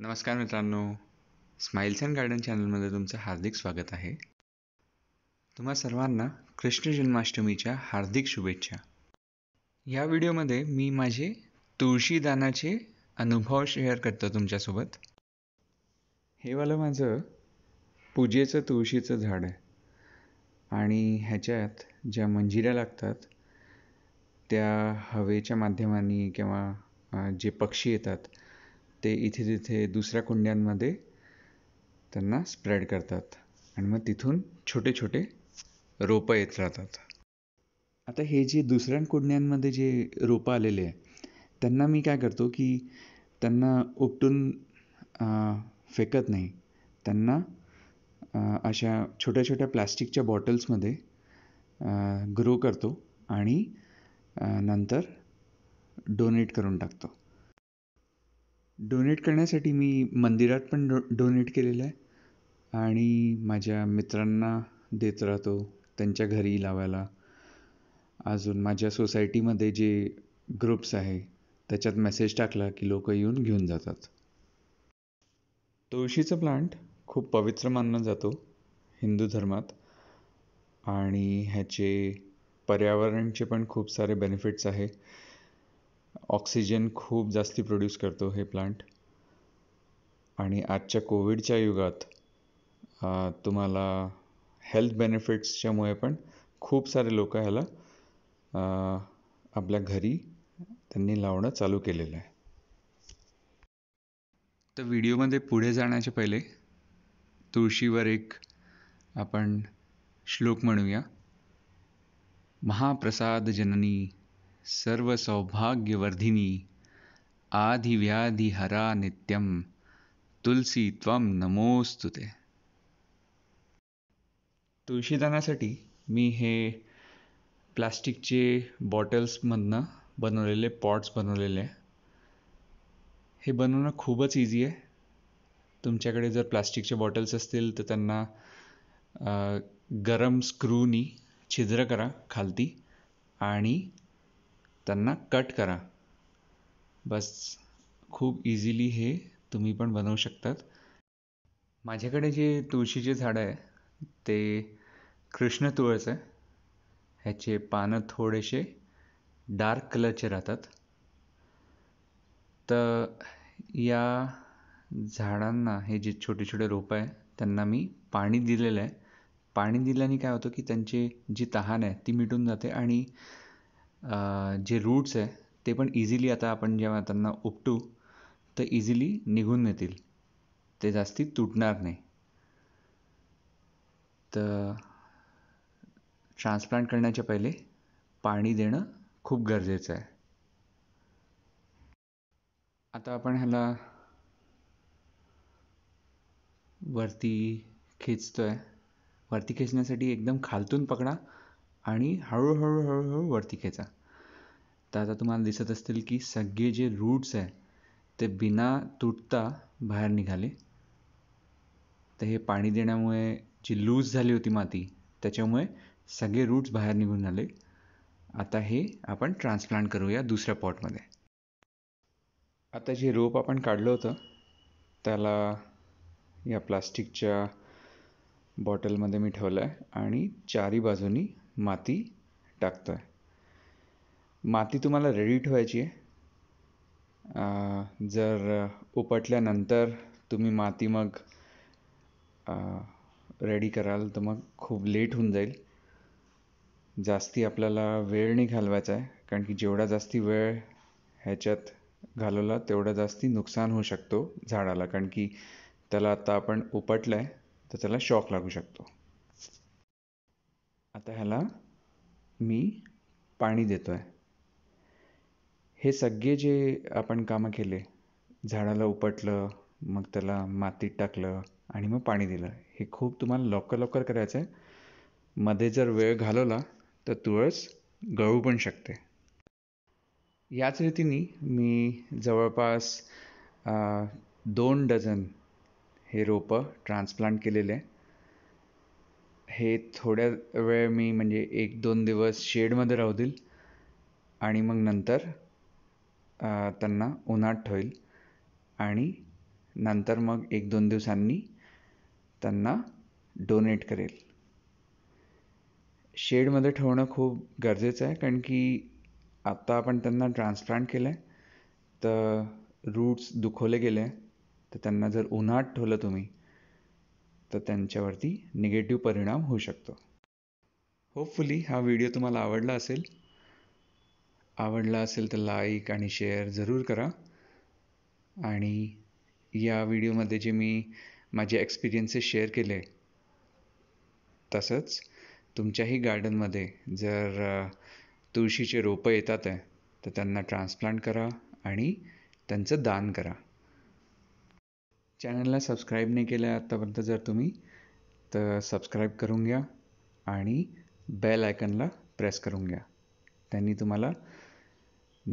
नमस्कार मित्रांनो smiles and garden चॅनलमध्ये तुमचं हार्दिक स्वागत आहे तुम्हा सर्वांना कृष्ण जन्माष्टमीच्या हार्दिक शुभेच्छा या व्हिडिओमध्ये मी माझे तुळशीदानाचे अनुभव शेअर करतो तुमच्यासोबत हे वालं माझं पूजेचं तुळशीचं झाड आहे आणि ह्याच्यात ज्या मंजिऱ्या लागतात त्या हवेच्या माध्यमाने किंवा जे पक्षी येतात ते इथे तिथे दुसऱ्या कुंड्यांमध्ये त्यांना स्प्रेड करतात आणि मग तिथून छोटे छोटे रोपं येत राहतात आता हे जे दुसऱ्या कुंड्यांमध्ये जे रोपं आलेले आहे त्यांना मी काय करतो की त्यांना उपटून फेकत नाही त्यांना अशा छोट्या छोट्या प्लॅस्टिकच्या बॉटल्समध्ये ग्रो करतो आणि नंतर डोनेट करून टाकतो डोनेट करण्यासाठी मी मंदिरात पण डो डोनेट केलेलं आहे आणि माझ्या मित्रांना देत राहतो त्यांच्या घरी लावायला अजून माझ्या सोसायटीमध्ये जे ग्रुप्स आहे त्याच्यात मेसेज टाकला की लोक येऊन घेऊन जातात तुळशीचं प्लांट खूप पवित्र मानला जातो हिंदू धर्मात आणि ह्याचे पर्यावरणचे पण खूप सारे बेनिफिट्स आहे ऑक्सिजन खूप जास्त प्रोड्यूस करतो हे प्लांट आणि आजच्या कोविडच्या युगात तुम्हाला हेल्थ बेनिफिट्सच्यामुळे पण खूप सारे लोक ह्याला आपल्या घरी त्यांनी लावणं चालू केलेलं आहे तर व्हिडिओमध्ये पुढे जाण्याच्या पहिले तुळशीवर एक आपण श्लोक म्हणूया महाप्रसाद जननी सर्व सौभाग्यवर्धिनी आधिव्याधिहरा नित्यं तुलसी त्वं नमोस्तुते ते तुळशीदानासाठी मी हे प्लास्टिकचे बॉटल्समधनं बनवलेले पॉट्स बनवलेले हे बनवणं खूपच इझी आहे तुमच्याकडे जर प्लास्टिकचे बॉटल्स असतील तर त्यांना गरम स्क्रूनी छिद्र करा खालती आणि त्यांना कट करा बस खूप इझिली हे तुम्ही पण बनवू शकतात माझ्याकडे जे तुळशीचे झाडं आहे ते कृष्ण तुळस आहे ह्याचे पानं थोडेसे डार्क कलरचे राहतात तर या झाडांना हे जे छोटे छोटे रोपं आहे त्यांना मी पाणी दिलेलं आहे पाणी दिल्याने काय होतं की त्यांची जी तहान आहे ती मिटून जाते आणि जे रूट्स आहे ते पण इझिली आता आपण जेव्हा त्यांना उपटू तर इझिली निघून येतील ते जास्ती तुटणार नाही तर ट्रान्सप्लांट करण्याच्या पहिले पाणी देणं खूप गरजेचं आहे आता आपण ह्याला वरती खेचतोय वरती खेचण्यासाठी एकदम खालतून पकडा आणि हळूहळू हळूहळू वरती खेचा तर आता तुम्हाला दिसत असतील की सगळे जे रूट्स आहे ते बिना तुटता बाहेर निघाले तर हे पाणी देण्यामुळे जी लूज झाली होती माती त्याच्यामुळे सगळे रूट्स बाहेर निघून आले आता हे आपण ट्रान्सप्लांट करूया दुसऱ्या पॉटमध्ये आता जे रोप आपण काढलं होतं त्याला या प्लास्टिकच्या बॉटलमध्ये मी ठेवलं आहे आणि चारी बाजूनी माती टाकतो आहे माती तुम्हाला रेडी ठेवायची आहे जर उपटल्यानंतर तुम्ही माती मग रेडी कराल तर मग खूप लेट होऊन जाईल जास्ती आपल्याला वेळ नाही घालवायचा आहे कारण की जेवढा जास्ती वेळ ह्याच्यात घालवला तेवढा जास्ती नुकसान होऊ शकतो झाडाला कारण की त्याला आता आपण उपटलं आहे तर त्याला शॉक लागू शकतो आता ह्याला मी पाणी देतो आहे हे सगळे जे आपण कामं केले झाडाला उपटलं मग त्याला मातीत टाकलं आणि मग पाणी दिलं हे खूप तुम्हाला लवकर लवकर करायचं आहे मध्ये जर वेळ घालवला तर तुळस गळू पण शकते याच रीतीने मी जवळपास दोन डझन हे रोपं ट्रान्सप्लांट केलेले आहे हे थोड्या वेळ मी म्हणजे एक दोन दिवस शेडमध्ये राहू देईल आणि मग नंतर त्यांना उन्हात ठेवेल आणि नंतर मग एक दोन दिवसांनी त्यांना डोनेट करेल शेडमध्ये ठेवणं खूप गरजेचं आहे कारण की आत्ता आपण त्यांना ट्रान्सप्लांट केलं आहे तर रूट्स दुखवले गेले तर त्यांना जर उन्हात ठेवलं तुम्ही तर त्यांच्यावरती निगेटिव्ह परिणाम होऊ शकतो होपफुली हा व्हिडिओ तुम्हाला आवडला असेल आवडला असेल तर लाईक आणि शेअर जरूर करा आणि या व्हिडिओमध्ये जे मी माझे एक्सपिरियन्सेस शेअर केले तसंच तुमच्याही गार्डनमध्ये जर तुळशीचे रोपं येतात आहे तर त्यांना ट्रान्सप्लांट करा आणि त्यांचं दान करा चॅनलला सबस्क्राईब नाही केलं आत्तापर्यंत जर तुम्ही तर सबस्क्राईब करून घ्या आणि बेल आयकनला प्रेस करून घ्या त्यांनी तुम्हाला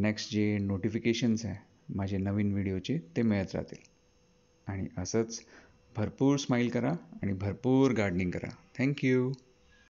नेक्स्ट जे नोटिफिकेशन्स आहे माझे नवीन व्हिडिओचे ते मिळत राहतील आणि असंच भरपूर स्माईल करा आणि भरपूर गार्डनिंग करा थँक्यू